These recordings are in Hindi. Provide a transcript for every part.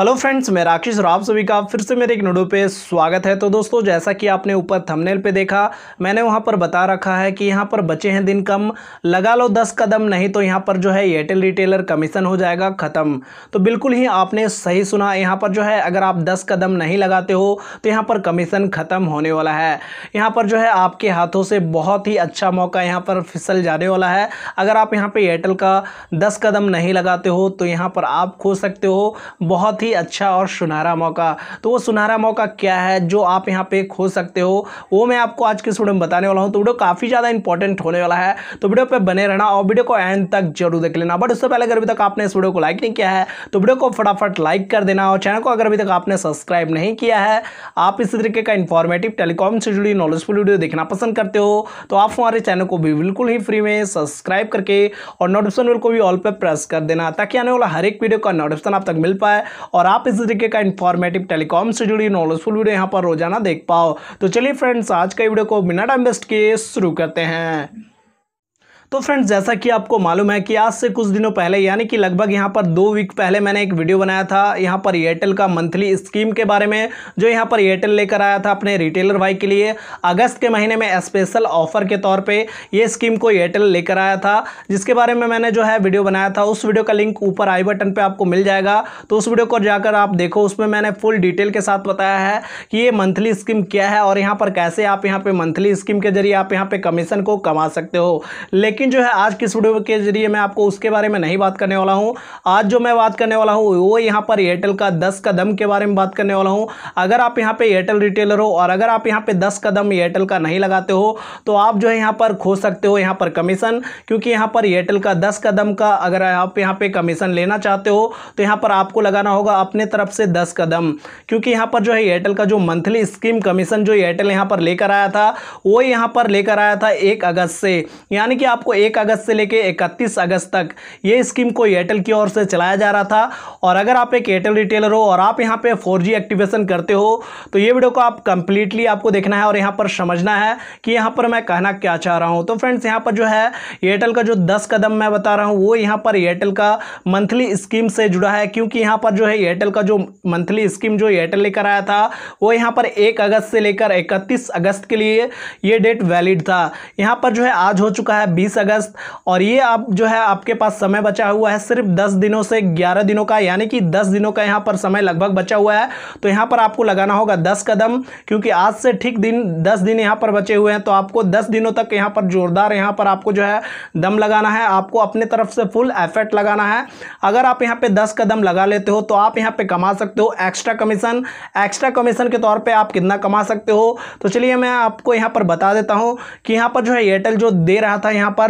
हेलो फ्रेंड्स मैं राकेश और आप सभी का फिर से मेरे एक नोडो पे स्वागत है तो दोस्तों जैसा कि आपने ऊपर थंबनेल पे देखा मैंने वहां पर बता रखा है कि यहां पर बचे हैं दिन कम लगा लो दस कदम नहीं तो यहां पर जो है एयरटेल रिटेलर कमीशन हो जाएगा ख़त्म तो बिल्कुल ही आपने सही सुना यहाँ पर जो है अगर आप दस कदम नहीं लगाते हो तो यहाँ पर कमीशन ख़त्म होने वाला है यहाँ पर जो है आपके हाथों से बहुत ही अच्छा मौका यहाँ पर फिसल जाने वाला है अगर आप यहाँ पर एयरटेल का दस कदम नहीं लगाते हो तो यहाँ पर आप खो सकते हो बहुत ही भी अच्छा और सुनहरा मौका तो वो सुनहरा मौका क्या है जो आप यहाँ पे खो सकते हो वो मैं आपको आज के वीडियो में बताने वाला हूँ तो वीडियो काफ़ी ज़्यादा इंपॉर्टेंट होने वाला है तो वीडियो पर बने रहना और वीडियो को एंड तक जरूर देख लेना बट उससे पहले अगर अभी तक आपने इस वीडियो को लाइक नहीं किया है तो वीडियो को फटाफट लाइक कर देना और चैनल को अगर अभी तक आपने सब्सक्राइब नहीं किया है आप इसी तरीके का इन्फॉर्मेटिव टेलीकॉम से जुड़ी नॉलेजफुल वीडियो देखना पसंद करते हो तो आप हमारे चैनल को भी बिल्कुल ही फ्री में सब्सक्राइब करके और नोटिफिकेशन बेल को भी ऑल पर प्रेस कर देना ताकि आने वाला हर एक वीडियो का नोटिफिकेशन आप तक मिल पाए और आप इस तरीके का इन्फॉर्मेटिव टेलीकॉम से जुड़ी नॉलेजफुल वीडियो यहाँ पर रोजाना देख पाओ तो चलिए फ्रेंड्स आज का वीडियो को बिना टाइम वेस्ट किए शुरू करते हैं तो फ्रेंड्स जैसा कि आपको मालूम है कि आज से कुछ दिनों पहले यानी कि लगभग यहाँ पर दो वीक पहले मैंने एक वीडियो बनाया था यहाँ पर एयरटेल का मंथली स्कीम के बारे में जो यहाँ पर एयरटेल लेकर आया था अपने रिटेलर भाई के लिए अगस्त के महीने में स्पेशल ऑफर के तौर पर यह स्कीम को एयरटेल लेकर आया था जिसके बारे में मैंने जो है वीडियो बनाया था उस वीडियो का लिंक ऊपर आई बटन पर आपको मिल जाएगा तो उस वीडियो को जाकर आप देखो उसमें मैंने फुल डिटेल के साथ बताया है कि ये मंथली स्कीम क्या है और यहाँ पर कैसे आप यहाँ पर मंथली स्कीम के जरिए आप यहाँ पर कमीशन को कमा सकते हो लेकिन लेकिन जो है आज किस वीडियो के जरिए मैं आपको उसके बारे में नहीं बात करने वाला हूँ आज जो मैं बात करने वाला हूँ वो यहाँ पर एयरटेल का दस कदम के बारे में बात करने वाला हूँ अगर आप यहाँ पर एयरटेल रिटेलर हो और अगर आप यहाँ पर दस कदम एयरटेल का नहीं लगाते हो तो आप जो है यहाँ पर खो सकते हो यहाँ पर कमीशन क्योंकि यहाँ पर एयरटेल का दस कदम का अगर आप यहाँ पर कमीशन लेना चाहते हो तो यहाँ पर आपको लगाना होगा अपने तरफ से दस कदम क्योंकि यहाँ पर जो है एयरटेल का जो मंथली स्कीम कमीशन जो एयरटेल यहाँ पर लेकर आया था वो यहाँ पर लेकर आया था एक अगस्त से यानी कि आपको आपको 1 अगस्त से लेकर इकतीस अगस्त तक ये स्कीम को एयरटेल की ओर से चलाया जा रहा था और अगर आप एक एयरटेल रिटेलर हो और आप यहाँ पे 4G एक्टिवेशन करते हो तो ये वीडियो को आप कंप्लीटली आपको देखना है और यहाँ पर समझना है कि यहाँ पर मैं कहना क्या चाह रहा हूँ तो फ्रेंड्स यहाँ पर जो है एयरटेल का जो दस कदम मैं बता रहा हूँ वो यहाँ पर एयरटेल का मंथली स्कीम से जुड़ा है क्योंकि यहाँ पर जो है एयरटेल का जो मंथली स्कीम जो एयरटेल लेकर आया था वो यहाँ पर एक अगस्त से लेकर इकतीस अगस्त के लिए ये डेट वैलिड था यहाँ पर जो है आज हो चुका है बीस अगस्त और ये आप जो है आपके पास समय बचा हुआ है सिर्फ 10 दिनों से 11 दिनों का यानी कि 10 दिनों का यहाँ पर समय लगभग बचा हुआ है तो यहाँ पर आपको लगाना होगा 10 कदम क्योंकि आज से ठीक दिन 10 दिन यहाँ पर बचे हुए हैं तो आपको 10 दिनों तक यहाँ पर जोरदार यहाँ पर आपको जो है दम लगाना है आपको अपने तरफ से फुल एफर्ट लगाना है अगर आप यहाँ पर दस कदम लगा लेते हो तो आप यहाँ पर कमा सकते हो एक्स्ट्रा कमीशन एक्स्ट्रा कमीशन के तौर पर आप कितना कमा सकते हो तो चलिए मैं आपको यहाँ पर बता देता हूँ कि यहाँ पर जो है एयरटेल जो दे रहा था यहाँ पर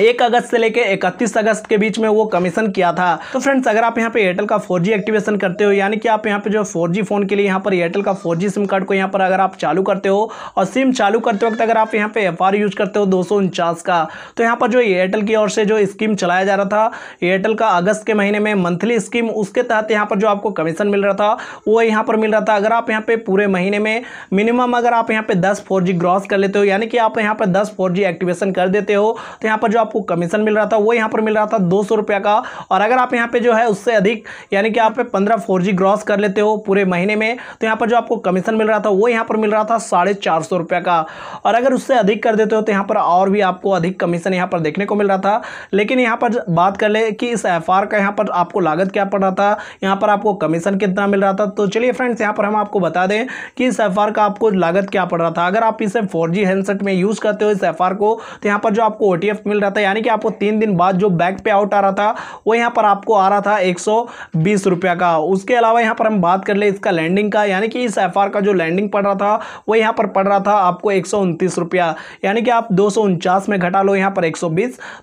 एक अगस्त से लेकर इकतीस अगस्त के बीच में वो कमीशन किया था तो फ्रेंड्स अगर आप यहाँ पे एयरटेल का 4G एक्टिवेशन करते हो यानी कि आप यहाँ पे जो 4G फ़ोन के लिए यहाँ पर एयरटेल का 4G सिम कार्ड को यहाँ पर अगर आप चालू करते हो और सिम चालू करते वक्त अगर आप यहाँ पे एफ यूज़ करते हो दो का तो यहाँ पर जो एयरटेल की ओर से जो स्कीम चलाया जा रहा था एयरटेल का अगस्त के महीने में मंथली स्कीम उसके तहत यहाँ पर जो आपको कमीशन मिल रहा था वो यहाँ पर मिल रहा था अगर आप यहाँ पे पूरे महीने में मिनिमम अगर आप यहाँ पे दस फोर ग्रॉस कर लेते हो यानी कि आप यहाँ पर दस फोर एक्टिवेशन कर देते हो तो यहाँ पर जो आपको कमीशन मिल रहा था वो यहाँ पर मिल रहा था दो सौ का और अगर आप यहाँ पे जो है उससे अधिक यानी कि आप पंद्रह फोर ग्रॉस कर लेते हो पूरे महीने में तो यहाँ पर जो आपको कमीशन मिल रहा था वो यहाँ पर मिल रहा था साढ़े चार सौ रुपये का और अगर उससे अधिक कर देते हो तो यहाँ पर और भी आपको अधिक कमीशन यहाँ पर देखने को मिल रहा था लेकिन यहाँ पर बात कर ले कि इस एफ का यहाँ पर आपको लागत क्या पड़ रहा था यहाँ पर आपको कमीशन कितना मिल रहा था तो चलिए फ्रेंड्स यहाँ पर हम आपको बता दें कि इस एफ का आपको लागत क्या पड़ रहा था अगर आप इसे फोर हैंडसेट में यूज़ करते हो इस एफ को तो यहाँ पर जो आपको ओ मिल रहा रहा था यानी कि आपको तीन दिन बाद जो बैक पे आउट आ रहा था वो यहाँ पर आपको आ रहा था एक सौ का उसके अलावा यहाँ पर हम बात कर ले इसका लैंडिंग का यानी कि इस एफ का जो लैंडिंग पड़ रहा था वो यहाँ पर पड़ रहा था आपको एक यानी कि आप दो में घटा लो यहाँ पर एक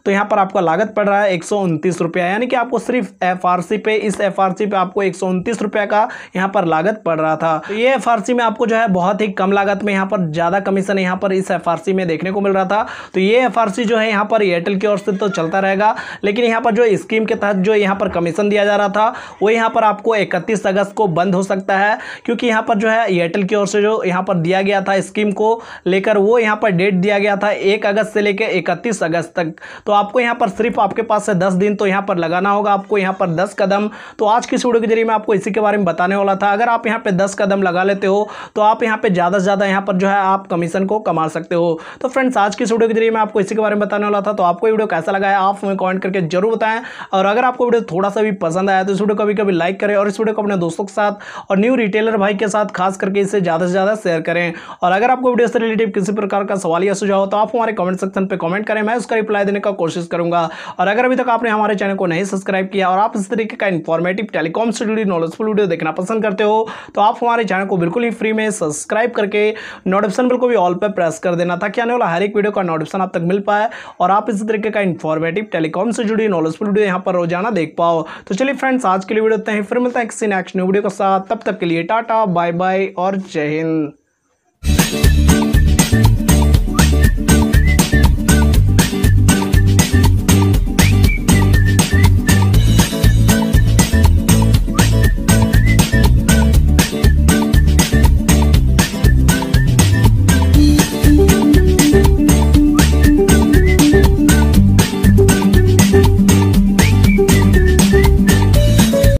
तो यहाँ पर आपका लागत पड़ रहा है एक यानी कि आपको सिर्फ एफ पे इस एफ पे आपको एक रुपया का यहाँ पर लागत पड़ रहा था तो ये एफ में आपको जो है बहुत ही कम लागत में यहाँ पर ज़्यादा कमीशन यहाँ पर इस एफ में देखने को मिल रहा था तो ये एफ जो है यहाँ पर ये एयरटेल की ओर से तो चलता रहेगा लेकिन यहाँ पर जो स्कीम के तहत जो यहाँ पर कमीशन दिया जा रहा था वो यहाँ पर आपको इकतीस अगस्त को बंद हो सकता है क्योंकि यहाँ पर जो है एयरटेल की ओर से जो यहाँ पर दिया गया था स्कीम को लेकर वो यहाँ पर डेट दिया गया था एक अगस्त से लेकर इकतीस अगस्त तक तो आपको यहाँ पर सिर्फ आपके पास से दस दिन तो यहाँ पर लगाना होगा आपको यहाँ पर दस कदम तो आज की वीडियो के जरिए मैं आपको इसी के बारे में बताने वाला था अगर आप यहाँ पर दस कदम लगा लेते हो तो आप यहाँ पर ज़्यादा से ज़्यादा यहाँ पर जो है आप कमीशन को कमा सकते हो तो फ्रेंड्स आज की वीडियो के जरिए मैं आपको इसी के बारे में बताने वाला था तो आपको वीडियो कैसा लगा है आप हमें कमेंट करके जरूर बताएं और अगर आपको वीडियो थोड़ा सा भी पसंद आया तो इस वीडियो को कभी लाइक करें और इस वीडियो को अपने दोस्तों के साथ और न्यू रिटेलर भाई के साथ खास करके इसे ज़्यादा से ज़्यादा शेयर करें और अगर आपको वीडियो से रिलेटेड किसी प्रकार का सवाल या सुझाव तो आप हमारे कमेंट सेक्शन पर कमेंट करें मैं उसका रिप्लाई देने का कोशिश करूँगा और अगर अभी तक आपने हमारे चैनल को नहीं सब्सक्राइब किया और आप इस तरीके का इन्फॉर्मेटिव टेलीकॉम से जुड़ी नॉलेजफुल वीडियो देखना पसंद करते हो तो आप हमारे चैनल को बिल्कुल ही फ्री में सब्सक्राइब करके नोटिफिकेशन बिल को भी ऑल पर प्रेस कर देना ताकि आने वाला हर एक वीडियो का नोटिफिकेशन आप तक मिल पाए और आप इसी तरीके का इन्फॉर्मेटिव टेलीकॉम से जुड़ी नॉलेजफुल वीडियो यहाँ पर रोजाना देख पाओ तो चलिए फ्रेंड्स आज के लिए वीडियो देते हैं फिर मिलते हैं किसी नेक्स्ट न्यू वीडियो के साथ तब तक के लिए टाटा बाय बाय और जय हिंद